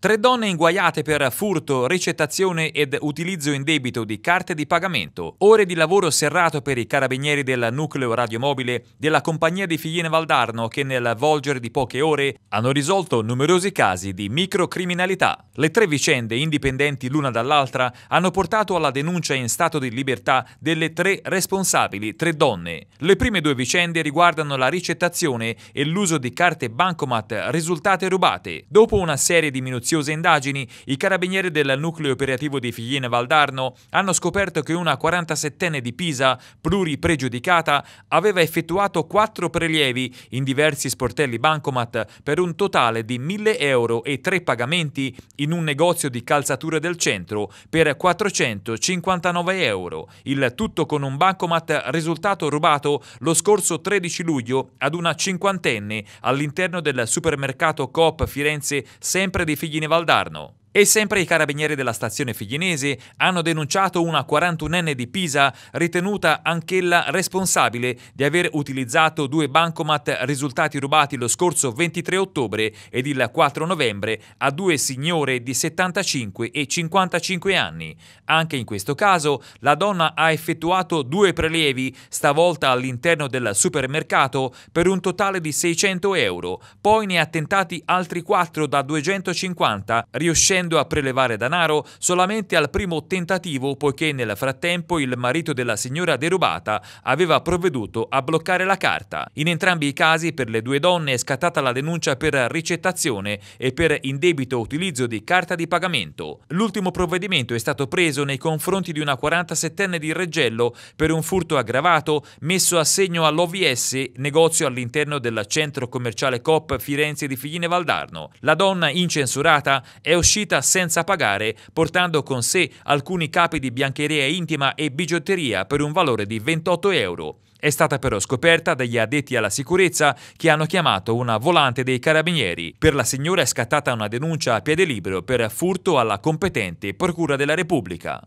Tre donne inguaiate per furto, ricettazione ed utilizzo in debito di carte di pagamento, ore di lavoro serrato per i carabinieri del nucleo radiomobile della compagnia di Figliene Valdarno che nel volgere di poche ore hanno risolto numerosi casi di microcriminalità. Le tre vicende, indipendenti l'una dall'altra, hanno portato alla denuncia in stato di libertà delle tre responsabili, tre donne. Le prime due vicende riguardano la ricettazione e l'uso di carte bancomat risultate rubate. Dopo una serie di minuzioni minuziose indagini, i carabinieri del nucleo operativo di Figline Valdarno hanno scoperto che una 47enne di Pisa, pluripregiudicata, aveva effettuato quattro prelievi in diversi sportelli bancomat per un totale di 1000 euro e tre pagamenti in un negozio di calzature del centro per 459 euro, il tutto con un bancomat risultato rubato lo scorso 13 luglio ad una cinquantenne all'interno del supermercato Coop Firenze sempre di Figliene Valdarno. E sempre i carabinieri della stazione Figlinesi hanno denunciato una 41enne di Pisa ritenuta anch'ella responsabile di aver utilizzato due bancomat risultati rubati lo scorso 23 ottobre ed il 4 novembre a due signore di 75 e 55 anni. Anche in questo caso la donna ha effettuato due prelievi, stavolta all'interno del supermercato, per un totale di 600 euro. Poi ne ha tentati altri quattro da 250, riuscendo riuscendo a prelevare denaro solamente al primo tentativo poiché nel frattempo il marito della signora derubata aveva provveduto a bloccare la carta. In entrambi i casi per le due donne è scattata la denuncia per ricettazione e per indebito utilizzo di carta di pagamento. L'ultimo provvedimento è stato preso nei confronti di una 47enne di Reggello per un furto aggravato messo a segno all'OVS, negozio all'interno del centro commerciale COP Firenze di Figline Valdarno. La donna incensurata è uscita uscita senza pagare, portando con sé alcuni capi di biancheria intima e bigiotteria per un valore di 28 euro. È stata però scoperta dagli addetti alla sicurezza che hanno chiamato una volante dei carabinieri. Per la signora è scattata una denuncia a piede libero per furto alla competente Procura della Repubblica.